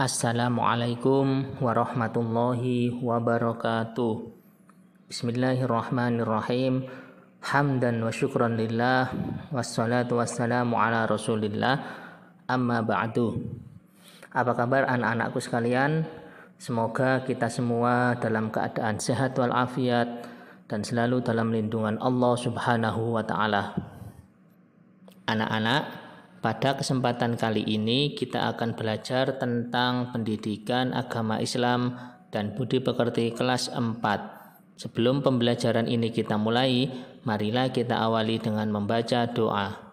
Assalamualaikum warahmatullahi wabarakatuh. Bismillahirrahmanirrahim. Hamdan wa syukran lillah wassalatu wassalamu ala Rasulillah. Amma ba'du. Apa kabar anak-anakku sekalian? Semoga kita semua dalam keadaan sehat walafiat dan selalu dalam lindungan Allah Subhanahu wa taala. Anak-anak, pada kesempatan kali ini kita akan belajar tentang pendidikan agama Islam dan budi pekerti kelas 4. Sebelum pembelajaran ini kita mulai, marilah kita awali dengan membaca doa.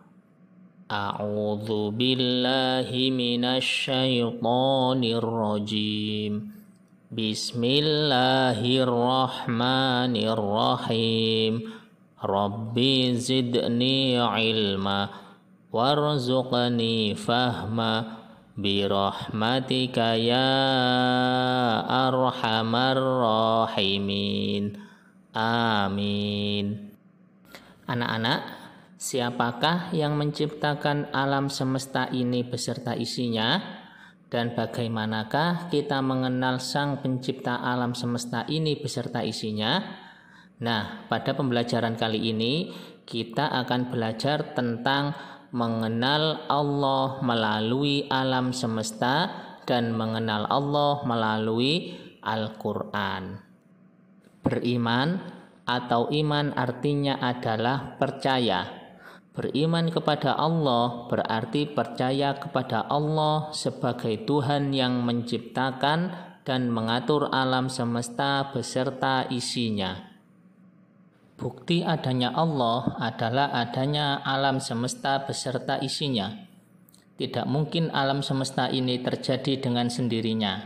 A'udzu billahi minasyaitonir rajim. Bismillahirrahmanirrahim. Rabbi zidni ilma warzuqni fahma birahmatika ya arhamar rahimin amin anak-anak siapakah yang menciptakan alam semesta ini beserta isinya dan bagaimanakah kita mengenal sang pencipta alam semesta ini beserta isinya nah pada pembelajaran kali ini kita akan belajar tentang mengenal Allah melalui alam semesta dan mengenal Allah melalui Al-Quran. Beriman atau iman artinya adalah percaya. Beriman kepada Allah berarti percaya kepada Allah sebagai Tuhan yang menciptakan dan mengatur alam semesta beserta isinya. Bukti adanya Allah adalah adanya alam semesta beserta isinya. Tidak mungkin alam semesta ini terjadi dengan sendirinya.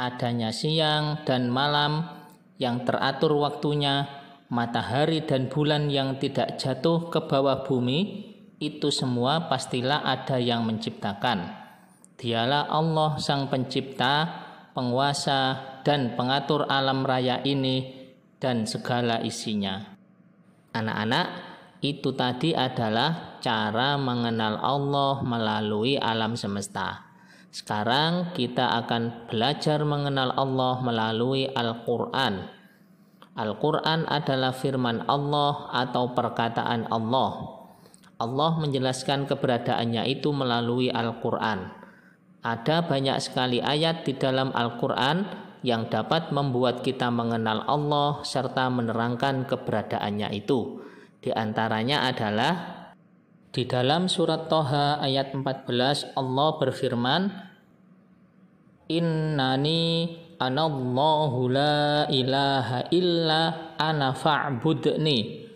Adanya siang dan malam yang teratur waktunya, matahari dan bulan yang tidak jatuh ke bawah bumi, itu semua pastilah ada yang menciptakan. Dialah Allah Sang Pencipta, Penguasa, dan Pengatur alam raya ini dan segala isinya. Anak-anak, itu tadi adalah cara mengenal Allah melalui alam semesta. Sekarang kita akan belajar mengenal Allah melalui Al-Quran. Al-Quran adalah firman Allah atau perkataan Allah. Allah menjelaskan keberadaannya itu melalui Al-Quran. Ada banyak sekali ayat di dalam Al-Quran yang dapat membuat kita mengenal Allah serta menerangkan keberadaannya itu. Di antaranya adalah di dalam surat Toha ayat 14 Allah berfirman Innani anallahu la ilaha illa ana fa'budni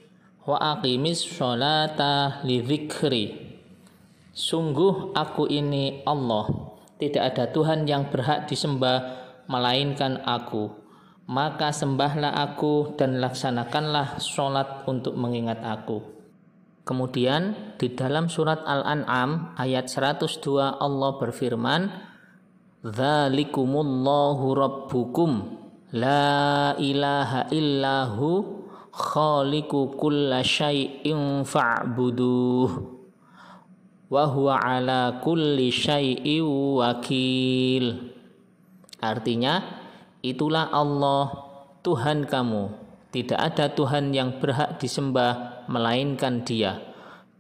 wa aqimis sholata li dhikri. Sungguh aku ini Allah, tidak ada Tuhan yang berhak disembah melainkan aku. Maka sembahlah aku dan laksanakanlah sholat untuk mengingat aku. Kemudian di dalam surat Al-An'am ayat 102 Allah berfirman, Zalikumullahu rabbukum la ilaha illahu khaliku kulla syai'in fa'buduh wa huwa ala kulli syai'in wakil Artinya, itulah Allah Tuhan kamu. Tidak ada Tuhan yang berhak disembah melainkan Dia,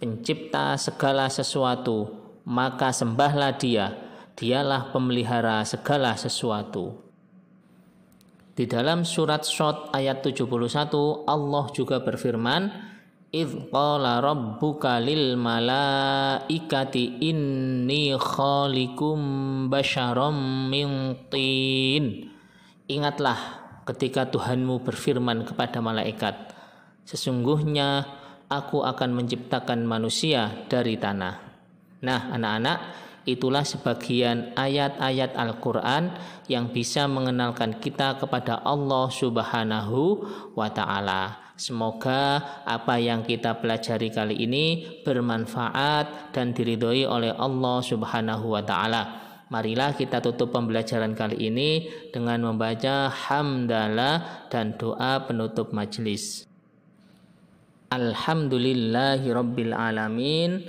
pencipta segala sesuatu, maka sembahlah Dia. Dialah pemelihara segala sesuatu. Di dalam surat Shot ayat 71 Allah juga berfirman, إذ قال ربك للملائكة إني خالق khalikum من طين Ingatlah ketika Tuhanmu berfirman kepada malaikat, sesungguhnya aku akan menciptakan manusia dari tanah. Nah, anak-anak, itulah sebagian ayat-ayat Al-Quran yang bisa mengenalkan kita kepada Allah Subhanahu wa Ta'ala. Semoga apa yang kita pelajari kali ini bermanfaat dan diridhoi oleh Allah Subhanahu wa Ta'ala. Marilah kita tutup pembelajaran kali ini dengan membaca hamdalah dan doa penutup majelis. Alhamdulillahirabbil alamin.